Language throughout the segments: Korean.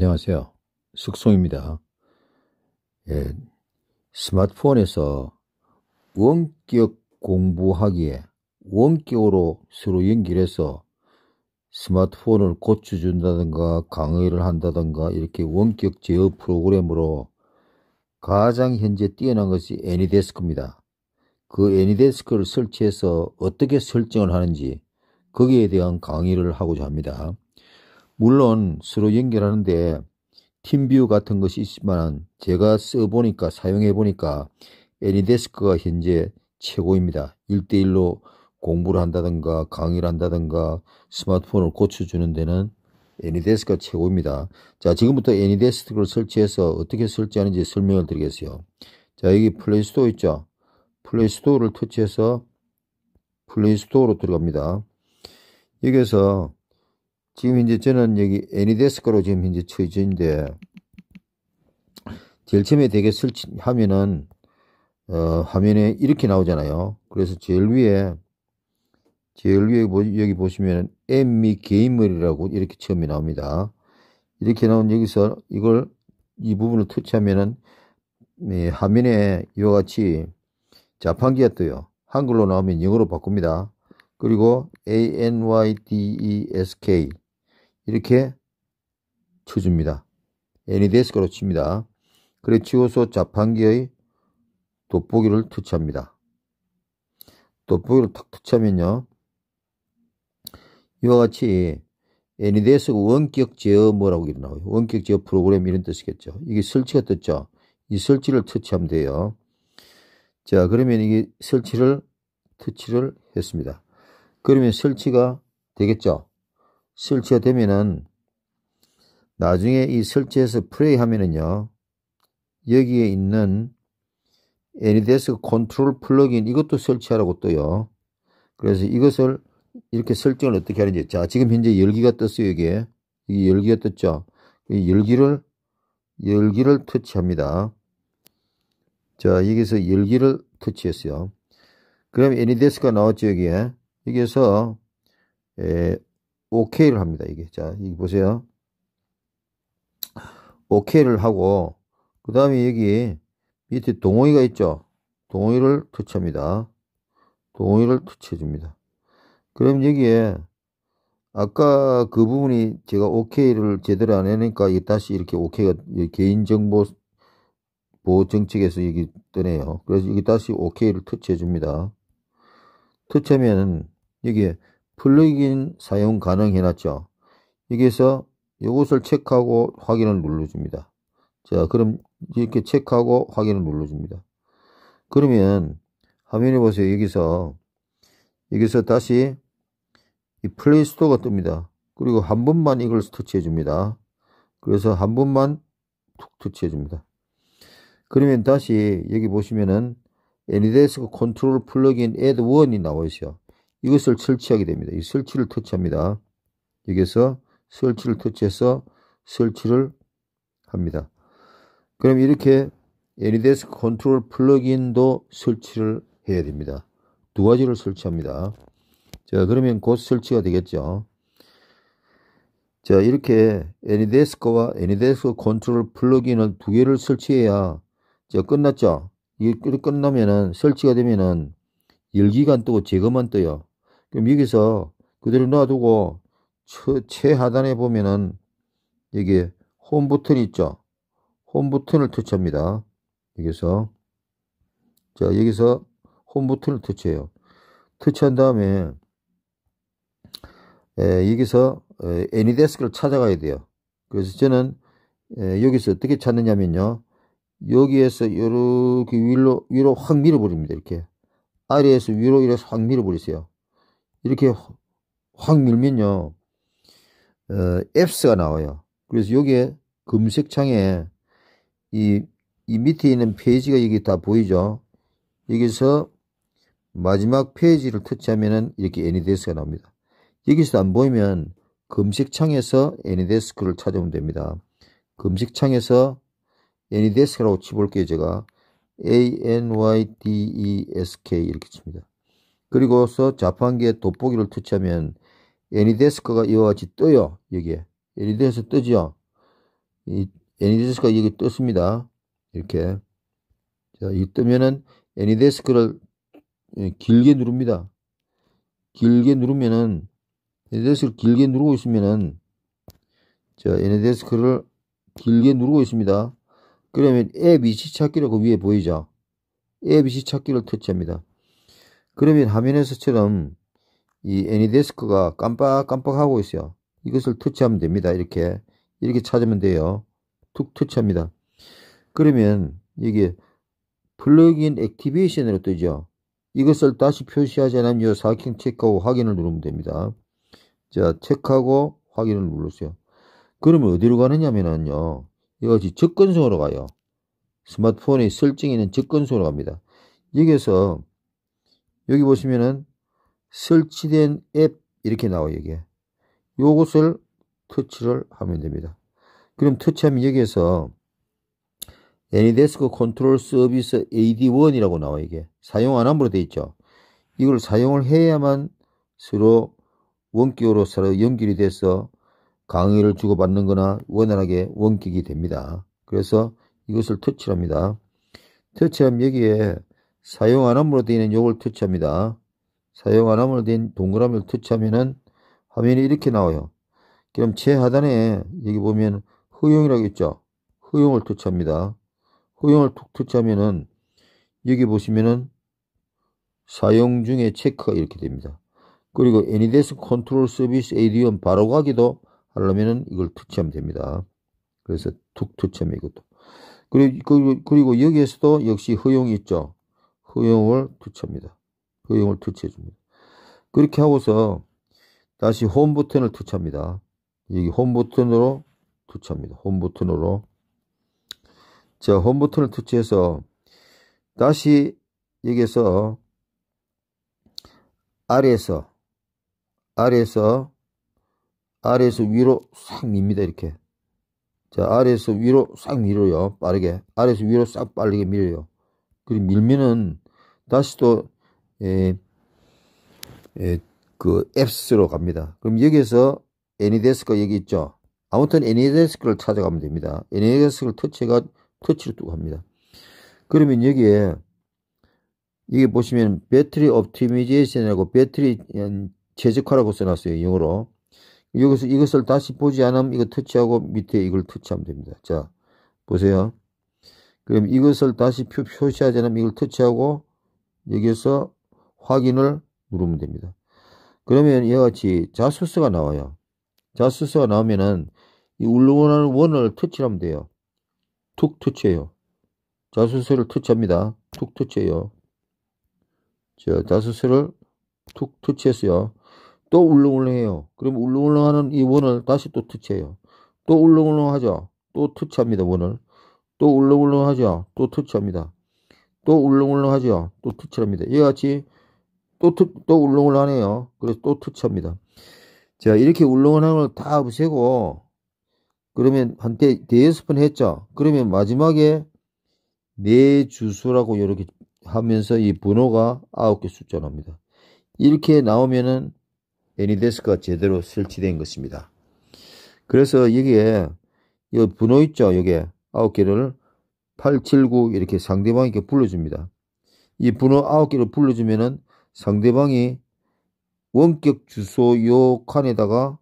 안녕하세요. 숙송입니다. 예, 스마트폰에서 원격 공부하기에 원격으로 서로 연결해서 스마트폰을 고쳐준다든가 강의를 한다든가 이렇게 원격 제어 프로그램으로 가장 현재 뛰어난 것이 애니데스크입니다. 그 애니데스크를 설치해서 어떻게 설정을 하는지 거기에 대한 강의를 하고자 합니다. 물론 서로 연결하는데 팀뷰 같은 것이 있지만 제가 써보니까 사용해보니까 애니데스크가 현재 최고입니다. 1대1로 공부를 한다든가 강의를 한다든가 스마트폰을 고쳐주는 데는 애니데스크가 최고입니다. 자 지금부터 애니데스크를 설치해서 어떻게 설치하는지 설명을 드리겠어요. 자 여기 플레이스토어 있죠. 플레이스토어를 터치해서 플레이스토어로 들어갑니다. 여기에서 지금 현제 저는 여기 애니데스크로 지금 현제 처져 있는데 제일 처음에 되게 설치하면은 어, 화면에 이렇게 나오잖아요. 그래서 제일 위에 제일 위에 보, 여기 보시면 엠미 게이머이라고 이렇게 처음에 나옵니다. 이렇게 나온 여기서 이걸 이 부분을 터치하면은 네, 화면에 이와 같이 자판기가 뜨요. 한글로 나오면 영어로 바꿉니다. 그리고 ANYDESK 이렇게 쳐줍니다. 애 d 데스크로 칩니다. 그래 치고서 자판기의 돋보기를 터치합니다. 돋보기를 탁 터치하면요. 이와 같이 애 d 데스크 원격 제어 뭐라고 일어나고요. 원격 제어 프로그램 이런 뜻이겠죠. 이게 설치가 떴죠. 이 설치를 터치하면 돼요. 자 그러면 이게 설치를 터치를 했습니다. 그러면 설치가 되겠죠. 설치가 되면은 나중에 이 설치해서 플레이 하면은요 여기에 있는 NDS 컨트롤 플러그인 이것도 설치하라고 떠요. 그래서 이것을 이렇게 설정을 어떻게 하는지 자 지금 현재 열기가 떴어요 여기에 이 열기가 떴죠. 이 열기를 열기를 터치합니다. 자 여기서 열기를 터치했어요. 그럼 n d s 가 나왔죠 여기에 여기에서 에, OK를 합니다. 이게. 자, 여기 보세요. OK를 하고, 그 다음에 여기 밑에 동호이가 있죠. 동호이를 터치합니다. 동호이를 터치해줍니다. 그럼 여기에 아까 그 부분이 제가 OK를 제대로 안 해니까 이게 다시 이렇게 OK가 개인정보 보호 정책에서 여기 뜨네요. 그래서 여기 다시 OK를 터치해 줍니다. 터치하면 여기에 플러그인 사용 가능 해놨죠. 여기서 이것을 체크하고 확인을 눌러줍니다. 자, 그럼 이렇게 체크하고 확인을 눌러줍니다. 그러면 화면에 보세요. 여기서 여기서 다시 이 플레이스토어가 뜹니다. 그리고 한 번만 이걸 터치해 줍니다. 그래서 한 번만 툭 터치해 줍니다. 그러면 다시 여기 보시면은 AnyDesk 애니데스크 그 컨트롤 플러그 Add 1이 나와 있어요. 이것을 설치하게 됩니다. 이 설치를 터치합니다. 여기서 설치를 음. 터치해서 설치를 합니다. 그럼 이렇게 a n 애니데스크 컨트롤 플러그인도 설치를 해야 됩니다. 두 가지를 설치합니다. 자 그러면 곧 설치가 되겠죠. 자 이렇게 a n y d e s k 와 애니데스크 컨트롤 플러그인을 두 개를 설치해야 자 끝났죠. 이게 끝나면은 설치가 되면은 열기가 안 뜨고 제거만 떠요. 그럼 여기서 그대로 놔두고 처, 최하단에 보면은 여기 홈 버튼 있죠. 홈 버튼을 터치합니다. 여기서 자 여기서 홈 버튼을 터치해요. 터치한 다음에 에, 여기서 애니데스크를 찾아가야 돼요. 그래서 저는 에, 여기서 어떻게 찾느냐면요. 여기에서 이렇게 위로 위로 확 밀어버립니다. 이렇게 아래에서 위로 이렇게 확 밀어버리세요. 이렇게 확 밀면요. 어, Fs가 나와요. 그래서 여기에 검색창에 이, 이 밑에 있는 페이지가 여기 다 보이죠. 여기서 마지막 페이지를 터치하면은 이렇게 애니데스가 나옵니다. 여기서 안 보이면 검색창에서 애니데스크를 찾으면 됩니다. 검색창에서 애니데스크라고 치볼게요. 제가 ANYDESK 이렇게 칩니다. 그리고서 자판기에 돋보기를 터치하면 애니데스크가 이와 같이 떠요. 여기에. 애니데스크 뜨죠? 이 애니데스크가 여기 떴습니다. 이렇게. 자, 이 뜨면은 애니데스크를 예, 길게 누릅니다. 길게 누르면은 애니데스크를 길게 누르고 있으면은 자, 애니데스크를 길게 누르고 있습니다. 그러면 앱 위치 찾기를 그 위에 보이죠? 앱 위치 찾기를 터치합니다. 그러면 화면에서처럼 이 애니데스크가 깜빡깜빡하고 있어요. 이것을 터치하면 됩니다. 이렇게 이렇게 찾으면 돼요. 툭 터치합니다. 그러면 여기 플러그인 액티베이션으로 뜨죠. 이것을 다시 표시하지 않으면 사킹 체크하고 확인을 누르면 됩니다. 자, 체크하고 확인을 누르세요. 그러면 어디로 가느냐면요. 은 이것이 접근성으로 가요. 스마트폰에 설정이 있는 접근성으로 갑니다. 여기에서 여기 보시면은 설치된 앱 이렇게 나와요 이게 요것을 터치를 하면 됩니다 그럼 터치하면 여기에서 AnyDesk n c o 애니데스크 컨트롤 서비스 AD1이라고 나와 요 이게 사용 안함으로 되어 있죠 이걸 사용을 해야만 서로 원격으로 서로 연결이 돼서 강의를 주고받는 거나 원활하게 원격이 됩니다 그래서 이것을 터치합니다 터치하면 여기에 사용 하 함으로 되어 있는 요걸 터치합니다. 사용 하 함으로 된 동그라미를 터치하면은 화면이 이렇게 나와요. 그럼 최하단에 여기 보면 허용이라고 있죠. 허용을 터치합니다. 허용을 툭 터치하면은 여기 보시면은 사용 중에 체크가 이렇게 됩니다. 그리고 AnyDesk Control Service a d 움 바로 가기도 하려면은 이걸 터치하면 됩니다. 그래서 툭 터치하면 이것도. 그리고, 그리고 여기에서도 역시 허용이 있죠. 허용을 그 투치합니다 허용을 그 투치해 줍니다. 그렇게 하고서 다시 홈 버튼을 투치합니다 여기 홈 버튼으로 투치합니다홈 버튼으로 자, 홈 버튼을 투치해서 다시 여기에서 아래에서 아래에서 아래에서 위로 싹 밉니다. 이렇게. 자, 아래에서 위로 싹 밀어요. 빠르게. 아래에서 위로 싹 빠르게 밀어요. 그리고 밀면은 다시 또, 에, 예, 에, 예, 그 앱스로 갑니다. 그럼 여기에서 애니데스크 여기 있죠. 아무튼 애니데스크를 찾아가면 됩니다. 애니데스크를 터치가 터치를 뚜고 합니다. 그러면 여기에 여기 보시면 배터리 옵티미제이션이라고 배터리 최적화라고 써놨어요. 영어로. 여기서 이것을 다시 보지 않으면 이거 터치하고 밑에 이걸 터치하면 됩니다. 자, 보세요. 그럼 이것을 다시 표시하자면 이걸 터치하고 여기에서 확인을 누르면 됩니다. 그러면 이와 같이 자수스가 나와요. 자수스가 나오면은 이 울릉원하는 원을 터치하면 돼요. 툭 터치해요. 자수스를 터치합니다. 툭 터치해요. 자, 자수스를 툭 터치했어요. 또 울렁울렁해요. 그럼 울렁울렁하는 이 원을 다시 또 터치해요. 또 울렁울렁하죠. 또 터치합니다. 원을. 또 울렁울렁하죠. 또 터치합니다. 또 울렁울렁하죠. 또 터치합니다. 이와 같이 또, 트, 또 울렁울렁하네요. 그래서 또 터치합니다. 자, 이렇게 울렁울렁한 걸다 없애고, 그러면 한때 대여섯 번 했죠. 그러면 마지막에 내 네 주소라고 이렇게 하면서 이 번호가 아홉 개 숫자 나옵니다. 이렇게 나오면은 애니데스가 제대로 설치된 것입니다. 그래서 여기에 이 번호 있죠. 여기에 아홉 개를 8, 7, 9 이렇게 상대방에게 불러줍니다. 이 번호 아홉 개를 불러주면은 상대방이 원격 주소 요 칸에다가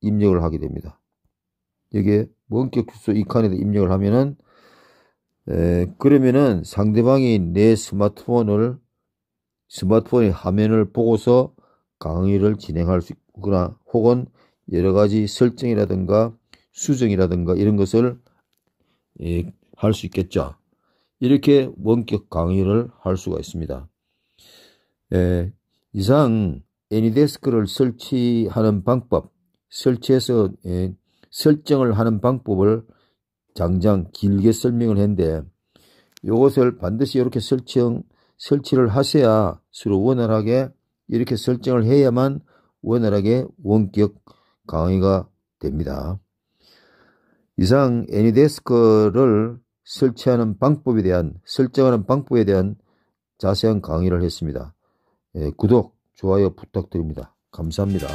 입력을 하게 됩니다. 여기에 원격 주소 이 칸에다 입력을 하면은 에, 그러면은 상대방이 내 스마트폰을 스마트폰의 화면을 보고서 강의를 진행할 수 있거나 혹은 여러 가지 설정이라든가 수정이라든가 이런 것을 예, 할 수 있겠죠. 이렇게 원격 강의를 할 수가 있습니다. 에, 예, 이상 애니데스크를 설치하는 방법, 설치해서 에, 예, 설정을 하는 방법을 장장 길게 설명을 했는데 이것을 반드시 이렇게 설정, 설치를 하셔야 서로 원활하게 이렇게 설정을 해야만 원활하게 원격 강의가 됩니다. 이상 애니데스크를 설치하는 방법에 대한 설정하는 방법에 대한 자세한 강의를 했습니다. 예, 구독, 좋아요 부탁드립니다. 감사합니다.